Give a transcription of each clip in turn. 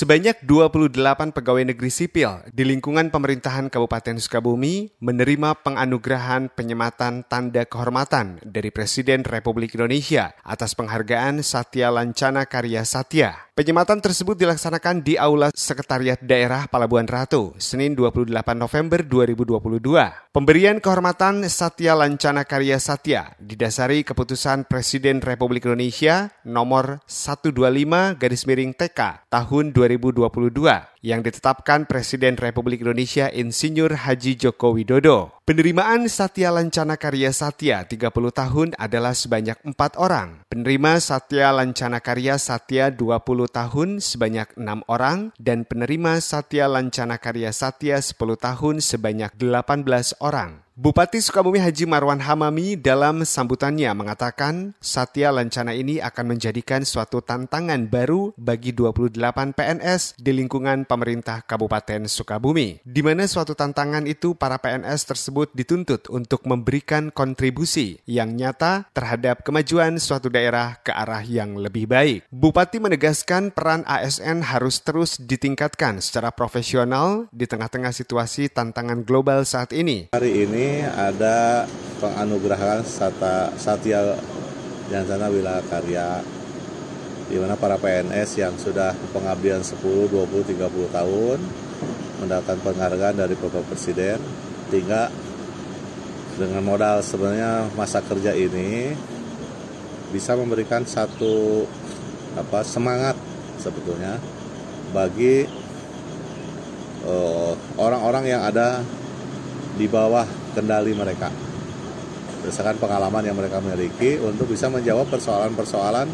Sebanyak 28 pegawai negeri sipil di lingkungan pemerintahan Kabupaten Sukabumi menerima penganugerahan penyematan tanda kehormatan dari Presiden Republik Indonesia atas penghargaan Satya Lancana Karya Satya. Penyematan tersebut dilaksanakan di Aula Sekretariat Daerah Palabuhan Ratu, Senin 28 November 2022. Pemberian kehormatan Satya Lancana Karya Satya didasari keputusan Presiden Republik Indonesia nomor 125 garis miring TK tahun 2022 yang ditetapkan Presiden Republik Indonesia Insinyur Haji Joko Widodo. Penerimaan Satya Lancana Karya Satya 30 tahun adalah sebanyak 4 orang. Penerima Satya Lancana Karya Satya 20 tahun sebanyak 6 orang dan penerima Satya Lancana Karya Satya 10 tahun sebanyak 18 orang. Bupati Sukabumi Haji Marwan Hamami dalam sambutannya mengatakan Satya Lancana ini akan menjadikan suatu tantangan baru bagi 28 PNS di lingkungan pemerintah Kabupaten Sukabumi, di mana suatu tantangan itu para PNS tersebut dituntut untuk memberikan kontribusi yang nyata terhadap kemajuan suatu daerah ke arah yang lebih baik. Bupati menegaskan peran ASN harus terus ditingkatkan secara profesional di tengah-tengah situasi tantangan global saat ini. Hari ini ada penganugerahan Sata, Satya sana Wila Karya di mana para PNS yang sudah pengabdian 10, 20, 30 tahun mendapatkan penghargaan dari Bapak Presiden sehingga dengan modal sebenarnya masa kerja ini bisa memberikan satu apa semangat sebetulnya bagi eh, orang-orang uh, orang -orang yang ada di bawah kendali mereka berdasarkan pengalaman yang mereka miliki untuk bisa menjawab persoalan-persoalan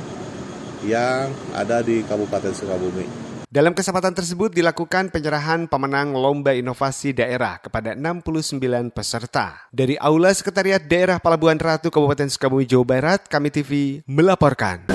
yang ada di Kabupaten Sukabumi. Dalam kesempatan tersebut dilakukan penyerahan pemenang Lomba Inovasi Daerah kepada 69 peserta. Dari Aula Sekretariat Daerah Palabuhan Ratu Kabupaten Sukabumi, Jawa Barat, Kami TV melaporkan.